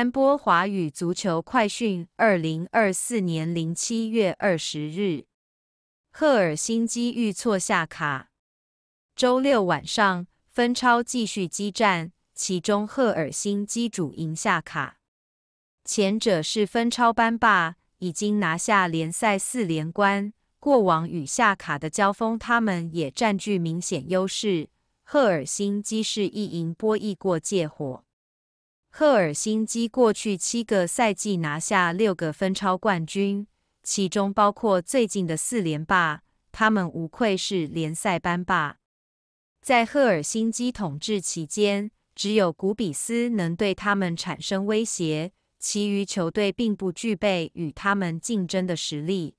三波华语足球快讯，二零二四年零七月二十日，赫尔辛基预测下卡。周六晚上分超继续激战，其中赫尔辛基主赢下卡。前者是分超班霸，已经拿下联赛四连冠。过往与下卡的交锋，他们也占据明显优势。赫尔辛基是一赢波一过界火。赫尔辛基过去七个赛季拿下六个分超冠军，其中包括最近的四连霸。他们无愧是联赛班霸。在赫尔辛基统治期间，只有古比斯能对他们产生威胁，其余球队并不具备与他们竞争的实力。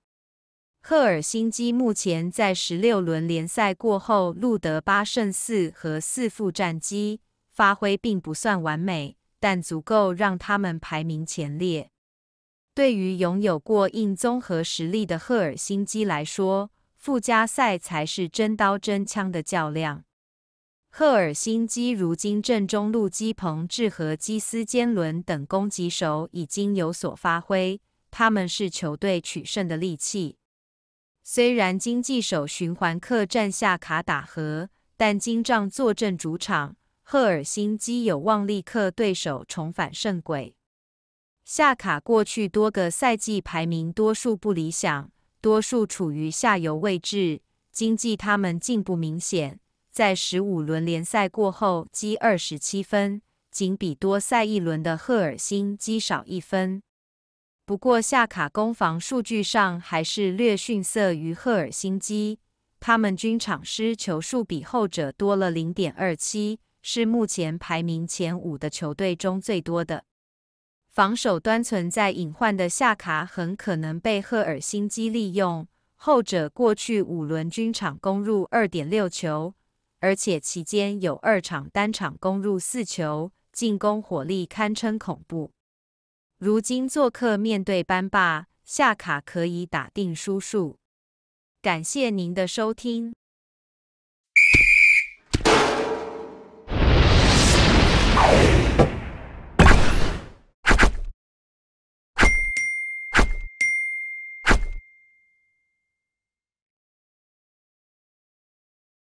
赫尔辛基目前在十六轮联赛过后录得八胜四和四负战绩，发挥并不算完美。但足够让他们排名前列。对于拥有过硬综合实力的赫尔辛基来说，附加赛才是真刀真枪的较量。赫尔辛基如今正中路基彭志和基斯坚伦等攻击手已经有所发挥，他们是球队取胜的利器。虽然经济手循环客战下卡打和，但金帐坐镇主场。赫尔辛基有望力克对手重返圣轨。夏卡过去多个赛季排名多数不理想，多数处于下游位置。经济他们进步明显，在十五轮联赛过后积二十七分，仅比多赛一轮的赫尔辛基少一分。不过夏卡攻防数据上还是略逊色于赫尔辛基，他们均场失球数比后者多了零点二七。是目前排名前五的球队中最多的。防守端存在隐患的夏卡很可能被赫尔辛基利用，后者过去五轮均场攻入二点六球，而且期间有二场单场攻入四球，进攻火力堪称恐怖。如今做客面对班霸，夏卡可以打定输数。感谢您的收听。